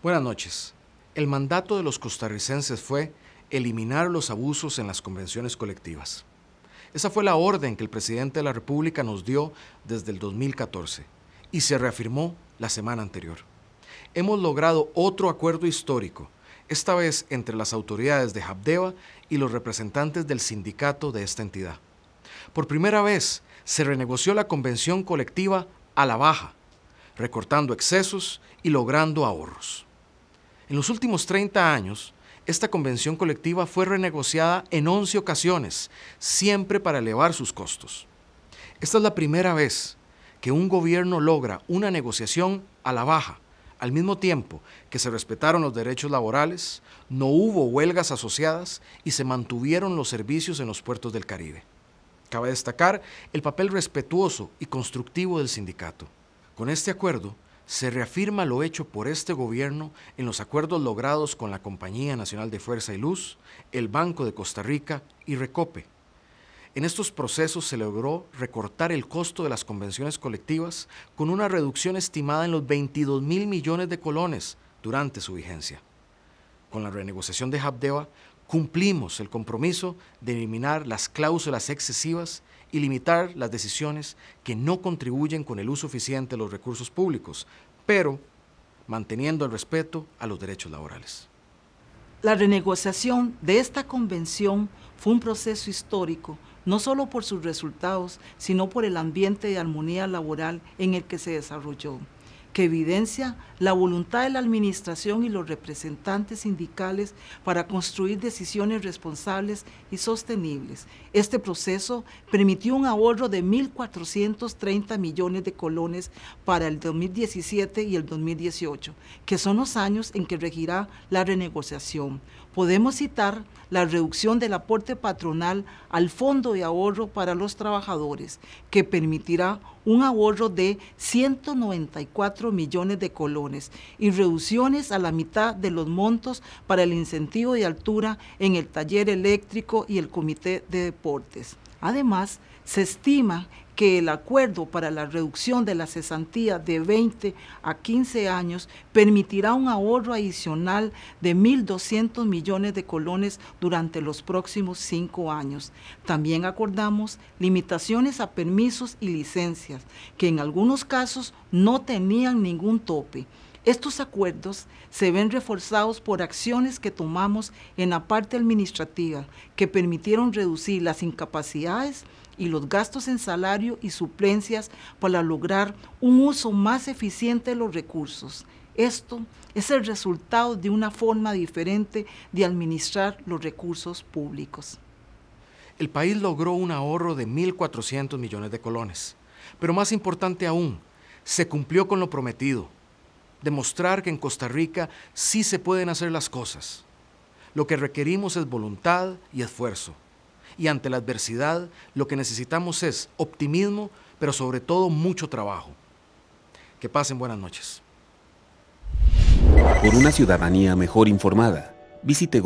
Buenas noches. El mandato de los costarricenses fue eliminar los abusos en las convenciones colectivas. Esa fue la orden que el presidente de la República nos dio desde el 2014 y se reafirmó la semana anterior. Hemos logrado otro acuerdo histórico, esta vez entre las autoridades de Habdeba y los representantes del sindicato de esta entidad. Por primera vez se renegoció la convención colectiva a la baja, recortando excesos y logrando ahorros. En los últimos 30 años, esta convención colectiva fue renegociada en 11 ocasiones, siempre para elevar sus costos. Esta es la primera vez que un gobierno logra una negociación a la baja, al mismo tiempo que se respetaron los derechos laborales, no hubo huelgas asociadas y se mantuvieron los servicios en los puertos del Caribe. Cabe destacar el papel respetuoso y constructivo del sindicato. Con este acuerdo, se reafirma lo hecho por este gobierno en los acuerdos logrados con la Compañía Nacional de Fuerza y Luz, el Banco de Costa Rica y Recope. En estos procesos se logró recortar el costo de las convenciones colectivas con una reducción estimada en los 22 mil millones de colones durante su vigencia. Con la renegociación de Habdeba cumplimos el compromiso de eliminar las cláusulas excesivas y limitar las decisiones que no contribuyen con el uso eficiente de los recursos públicos, pero manteniendo el respeto a los derechos laborales. La renegociación de esta convención fue un proceso histórico, no solo por sus resultados, sino por el ambiente de armonía laboral en el que se desarrolló que evidencia la voluntad de la administración y los representantes sindicales para construir decisiones responsables y sostenibles. Este proceso permitió un ahorro de 1.430 millones de colones para el 2017 y el 2018, que son los años en que regirá la renegociación. Podemos citar la reducción del aporte patronal al Fondo de Ahorro para los Trabajadores, que permitirá un ahorro de 194 millones de colones y reducciones a la mitad de los montos para el incentivo de altura en el taller eléctrico y el comité de deportes. Además, se estima que el acuerdo para la reducción de la cesantía de 20 a 15 años permitirá un ahorro adicional de 1.200 millones de colones durante los próximos cinco años. También acordamos limitaciones a permisos y licencias, que en algunos casos no tenían ningún tope. Estos acuerdos se ven reforzados por acciones que tomamos en la parte administrativa que permitieron reducir las incapacidades y los gastos en salario y suplencias para lograr un uso más eficiente de los recursos. Esto es el resultado de una forma diferente de administrar los recursos públicos. El país logró un ahorro de 1.400 millones de colones. Pero más importante aún, se cumplió con lo prometido, demostrar que en Costa Rica sí se pueden hacer las cosas. Lo que requerimos es voluntad y esfuerzo y ante la adversidad lo que necesitamos es optimismo, pero sobre todo mucho trabajo. Que pasen buenas noches. Por una ciudadanía mejor informada, visite